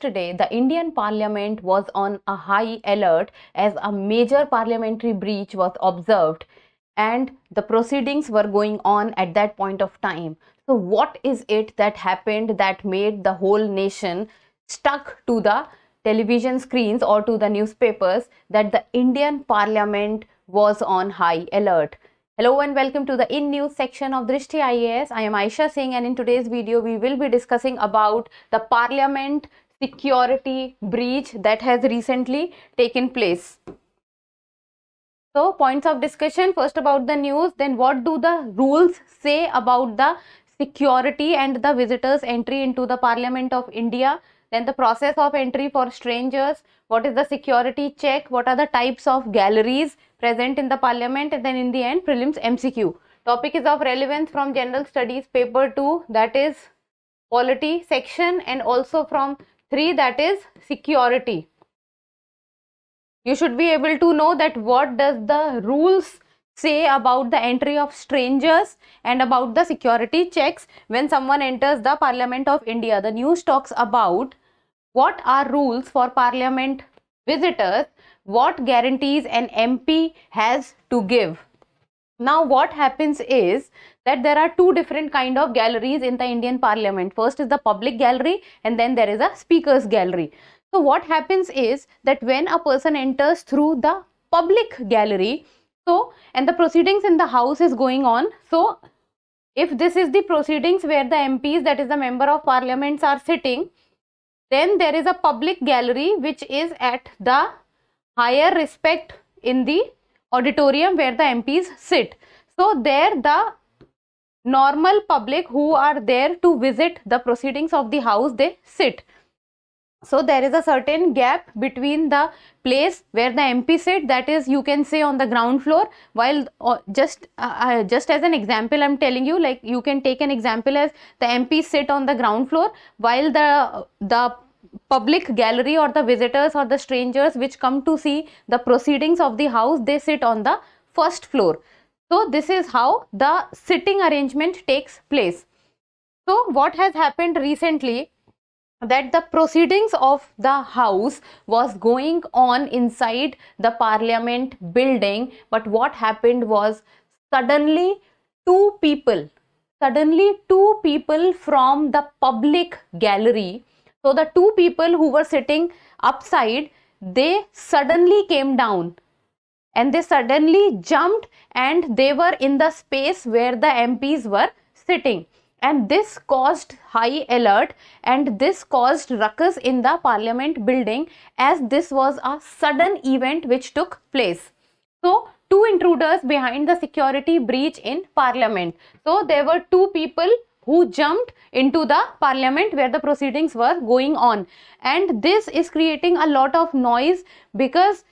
yesterday, the Indian parliament was on a high alert as a major parliamentary breach was observed and the proceedings were going on at that point of time. So, what is it that happened that made the whole nation stuck to the television screens or to the newspapers that the Indian parliament was on high alert? Hello and welcome to the in news section of Drishti IAS. I am Aisha Singh and in today's video we will be discussing about the parliament security breach that has recently taken place. So points of discussion first about the news then what do the rules say about the security and the visitors entry into the parliament of India then the process of entry for strangers what is the security check what are the types of galleries present in the parliament and then in the end prelims MCQ topic is of relevance from general studies paper 2 that is polity section and also from Three, that is security. You should be able to know that what does the rules say about the entry of strangers and about the security checks when someone enters the Parliament of India. The news talks about what are rules for Parliament visitors, what guarantees an MP has to give. Now what happens is that there are two different kind of galleries in the Indian parliament. First is the public gallery and then there is a speaker's gallery. So what happens is that when a person enters through the public gallery, so and the proceedings in the house is going on. So if this is the proceedings where the MPs that is the member of parliaments are sitting, then there is a public gallery which is at the higher respect in the auditorium where the MPs sit. So there the normal public who are there to visit the proceedings of the house, they sit. So there is a certain gap between the place where the MP sit that is you can say on the ground floor while uh, just uh, uh, just as an example I'm telling you like you can take an example as the MP sit on the ground floor while the the public gallery or the visitors or the strangers which come to see the proceedings of the house they sit on the first floor so this is how the sitting arrangement takes place so what has happened recently that the proceedings of the house was going on inside the parliament building but what happened was suddenly two people suddenly two people from the public gallery so the two people who were sitting upside, they suddenly came down and they suddenly jumped and they were in the space where the MPs were sitting. And this caused high alert and this caused ruckus in the parliament building as this was a sudden event which took place. So two intruders behind the security breach in parliament. So there were two people who jumped into the parliament where the proceedings were going on. And this is creating a lot of noise because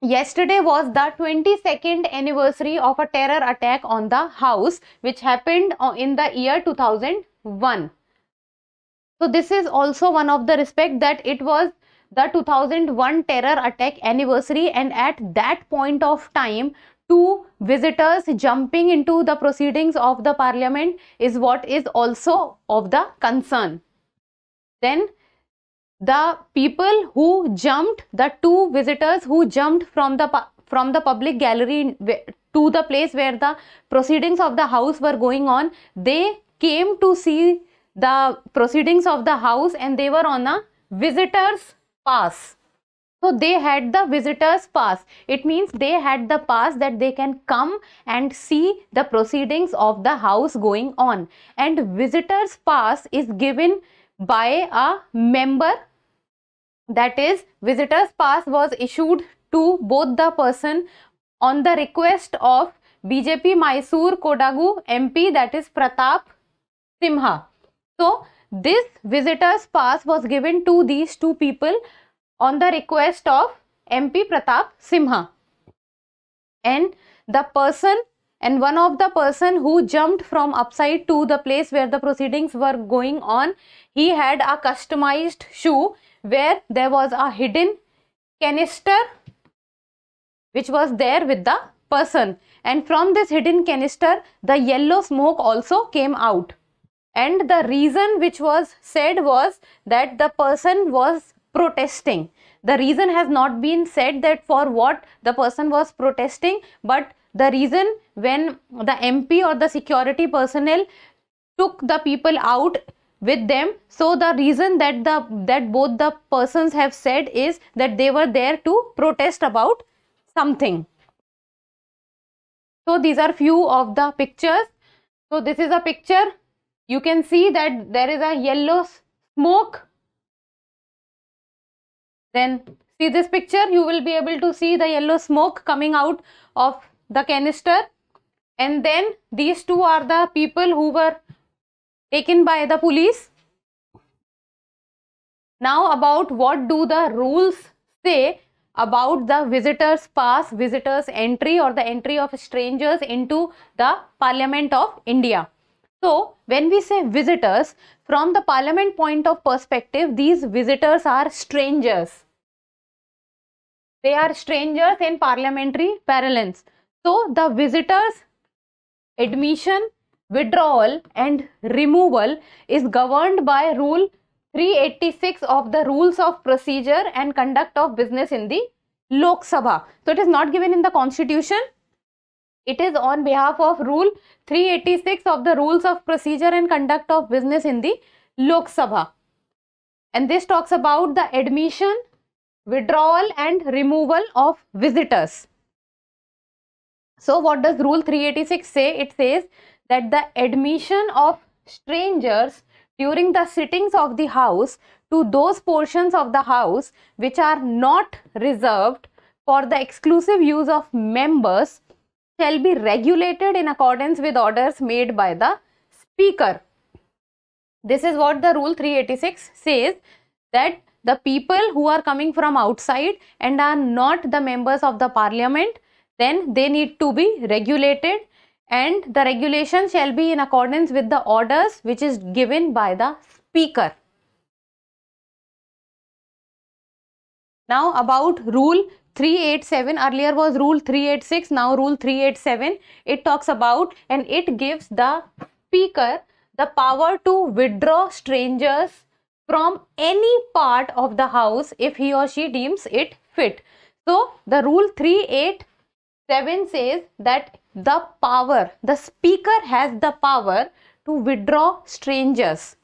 yesterday was the 22nd anniversary of a terror attack on the house which happened uh, in the year 2001. So this is also one of the respect that it was the 2001 terror attack anniversary and at that point of time two visitors jumping into the proceedings of the parliament is what is also of the concern. Then the people who jumped, the two visitors who jumped from the from the public gallery to the place where the proceedings of the house were going on, they came to see the proceedings of the house and they were on a visitor's pass. So they had the visitor's pass. It means they had the pass that they can come and see the proceedings of the house going on. And visitor's pass is given by a member. That is, visitor's pass was issued to both the person on the request of BJP Mysore Kodagu MP that is Pratap Simha. So this visitor's pass was given to these two people on the request of MP Pratap Simha. And the person and one of the person who jumped from upside to the place where the proceedings were going on, he had a customized shoe where there was a hidden canister which was there with the person and from this hidden canister the yellow smoke also came out and the reason which was said was that the person was protesting. The reason has not been said that for what the person was protesting, but the reason when the MP or the security personnel took the people out with them. So the reason that the that both the persons have said is that they were there to protest about something. So these are few of the pictures. So this is a picture. You can see that there is a yellow smoke then see this picture, you will be able to see the yellow smoke coming out of the canister. And then these two are the people who were taken by the police. Now about what do the rules say about the visitors pass, visitors entry or the entry of strangers into the parliament of India. So when we say visitors, from the parliament point of perspective, these visitors are strangers. They are strangers in parliamentary parlance. So the visitors admission, withdrawal and removal is governed by rule 386 of the rules of procedure and conduct of business in the Lok Sabha. So it is not given in the constitution. It is on behalf of rule 386 of the rules of procedure and conduct of business in the Lok Sabha. And this talks about the admission, withdrawal and removal of visitors. So what does rule 386 say? It says that the admission of strangers during the sittings of the house to those portions of the house which are not reserved for the exclusive use of members shall be regulated in accordance with orders made by the speaker. This is what the rule 386 says that the people who are coming from outside and are not the members of the parliament then they need to be regulated and the regulation shall be in accordance with the orders which is given by the speaker. Now about rule 387 earlier was rule 386 now rule 387 it talks about and it gives the speaker the power to withdraw strangers from any part of the house if he or she deems it fit. So the rule 387 says that the power, the speaker has the power to withdraw strangers.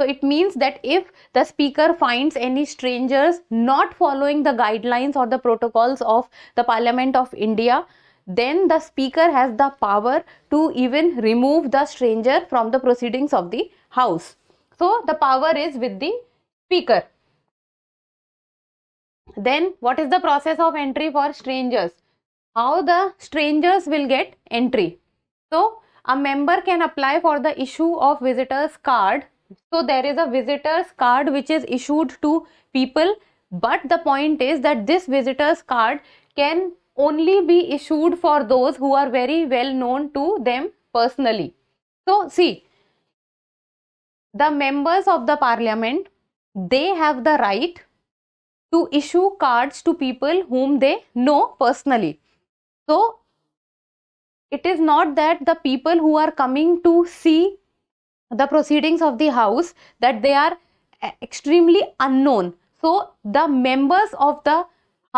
So it means that if the speaker finds any strangers not following the guidelines or the protocols of the Parliament of India, then the speaker has the power to even remove the stranger from the proceedings of the house. So, the power is with the speaker. Then, what is the process of entry for strangers? How the strangers will get entry? So, a member can apply for the issue of visitors card. So, there is a visitors card which is issued to people. But the point is that this visitors card can only be issued for those who are very well known to them personally. So, see, the members of the parliament they have the right to issue cards to people whom they know personally so it is not that the people who are coming to see the proceedings of the house that they are eh, extremely unknown so the members of the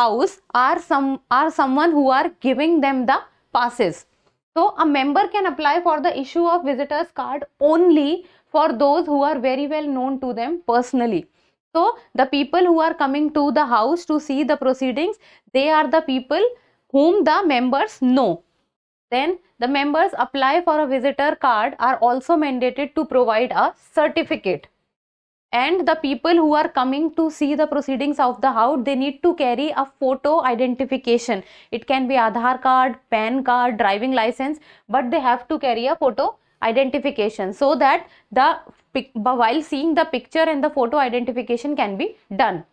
house are some are someone who are giving them the passes so a member can apply for the issue of visitors card only for those who are very well known to them personally. So the people who are coming to the house to see the proceedings, they are the people whom the members know. Then the members apply for a visitor card are also mandated to provide a certificate. And the people who are coming to see the proceedings of the house, they need to carry a photo identification. It can be Aadhaar card, PAN card, driving license, but they have to carry a photo identification so that the while seeing the picture and the photo identification can be done.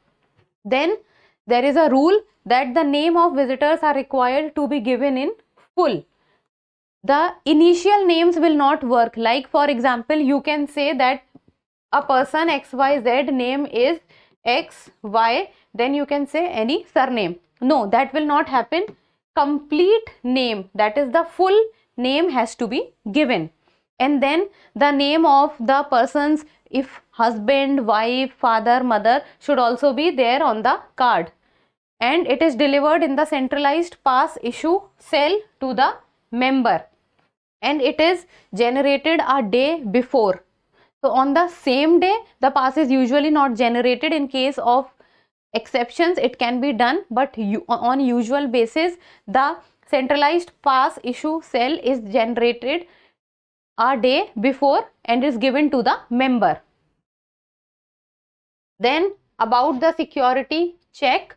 Then there is a rule that the name of visitors are required to be given in full. The initial names will not work like for example you can say that a person xyz name is x y then you can say any surname. No that will not happen complete name that is the full name has to be given and then the name of the persons if husband wife father mother should also be there on the card and it is delivered in the centralized pass issue cell to the member and it is generated a day before so on the same day the pass is usually not generated in case of exceptions it can be done but on usual basis the centralized pass issue cell is generated a day before and is given to the member. Then about the security check.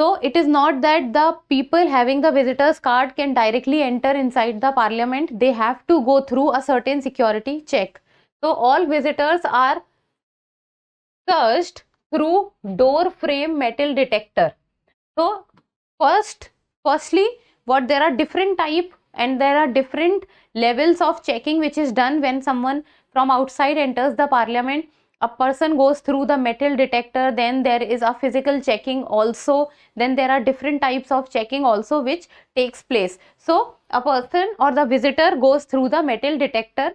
So it is not that the people having the visitor's card can directly enter inside the parliament. They have to go through a certain security check. So all visitors are searched through door frame metal detector. So first, firstly, what there are different type and there are different levels of checking which is done when someone from outside enters the parliament a person goes through the metal detector then there is a physical checking also then there are different types of checking also which takes place so a person or the visitor goes through the metal detector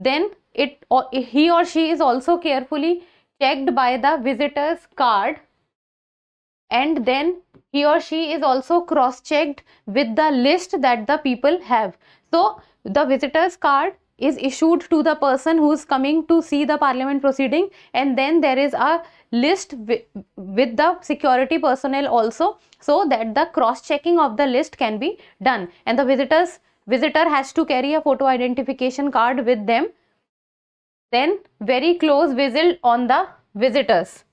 then it or he or she is also carefully checked by the visitor's card and then he or she is also cross-checked with the list that the people have. So the visitor's card is issued to the person who is coming to see the parliament proceeding and then there is a list with the security personnel also so that the cross-checking of the list can be done and the visitors visitor has to carry a photo identification card with them then very close visit on the visitors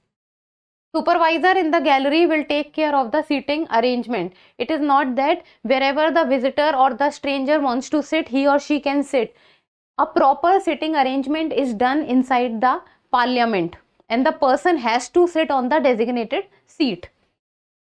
Supervisor in the gallery will take care of the seating arrangement. It is not that wherever the visitor or the stranger wants to sit, he or she can sit. A proper sitting arrangement is done inside the parliament and the person has to sit on the designated seat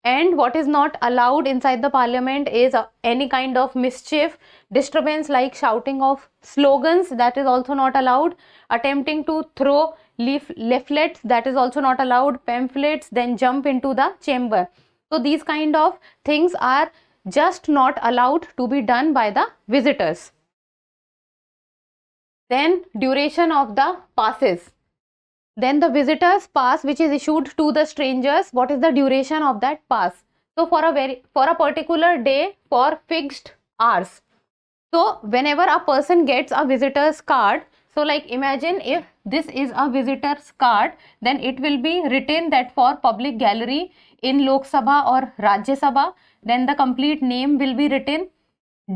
and what is not allowed inside the parliament is uh, any kind of mischief disturbance like shouting of slogans that is also not allowed attempting to throw leaf leaflets that is also not allowed pamphlets then jump into the chamber so these kind of things are just not allowed to be done by the visitors then duration of the passes then the visitor's pass which is issued to the strangers, what is the duration of that pass? So for a very for a particular day for fixed hours. So whenever a person gets a visitor's card, so like imagine if this is a visitor's card, then it will be written that for public gallery in Lok Sabha or Rajya Sabha, then the complete name will be written,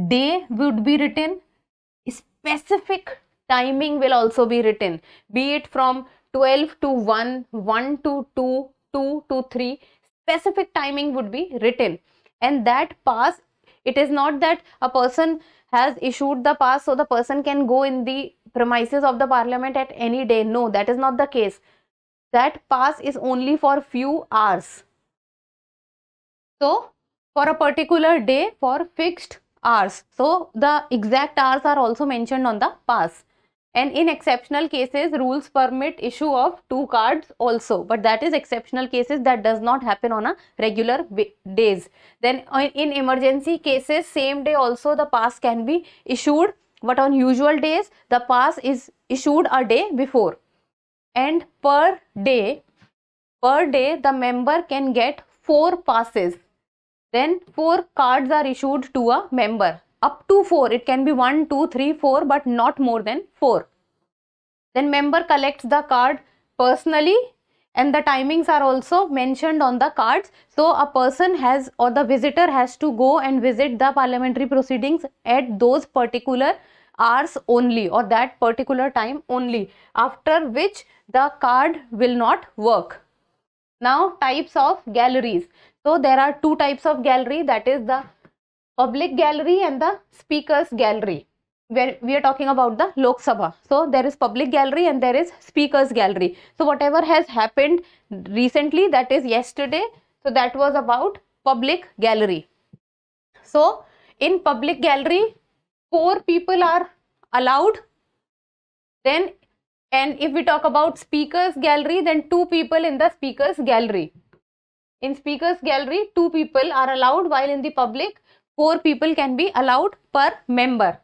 day would be written, specific timing will also be written, be it from 12 to 1, 1 to 2, 2 to 3. Specific timing would be written. And that pass, it is not that a person has issued the pass so the person can go in the premises of the parliament at any day. No, that is not the case. That pass is only for few hours. So, for a particular day for fixed hours. So, the exact hours are also mentioned on the pass and in exceptional cases rules permit issue of two cards also but that is exceptional cases that does not happen on a regular days then uh, in emergency cases same day also the pass can be issued but on usual days the pass is issued a day before and per day per day the member can get four passes then four cards are issued to a member up to 4 it can be 1 2 3 4 but not more than 4 then member collects the card personally and the timings are also mentioned on the cards so a person has or the visitor has to go and visit the parliamentary proceedings at those particular hours only or that particular time only after which the card will not work now types of galleries so there are two types of gallery that is the public gallery and the speakers gallery where we are talking about the Lok Sabha. So there is public gallery and there is speakers gallery. So whatever has happened recently that is yesterday. So that was about public gallery. So in public gallery four people are allowed. Then and if we talk about speakers gallery then two people in the speakers gallery. In speakers gallery two people are allowed while in the public four people can be allowed per member.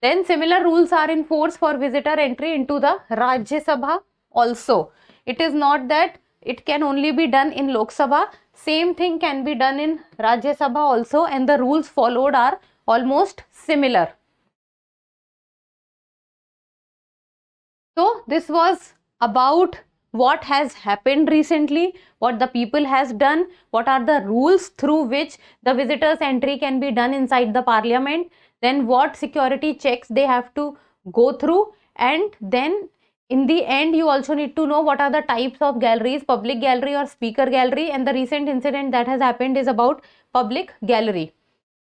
Then similar rules are in force for visitor entry into the Rajya Sabha also. It is not that it can only be done in Lok Sabha. Same thing can be done in Rajya Sabha also and the rules followed are almost similar. So this was about what has happened recently, what the people has done, what are the rules through which the visitors entry can be done inside the parliament, then what security checks they have to go through and then in the end you also need to know what are the types of galleries public gallery or speaker gallery and the recent incident that has happened is about public gallery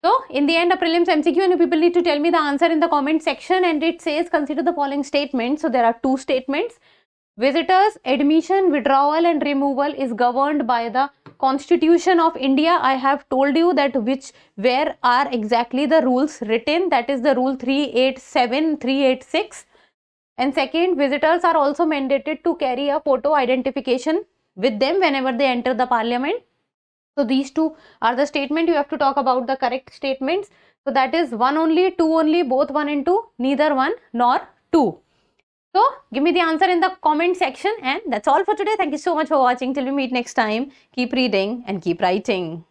so in the end a prelims mcq and you people need to tell me the answer in the comment section and it says consider the following statement so there are two statements Visitors admission, withdrawal and removal is governed by the Constitution of India. I have told you that which where are exactly the rules written that is the rule 387, 386 and second visitors are also mandated to carry a photo identification with them whenever they enter the parliament. So these two are the statement you have to talk about the correct statements. So that is one only, two only, both one and two, neither one nor two. So give me the answer in the comment section and that's all for today. Thank you so much for watching. Till we meet next time, keep reading and keep writing.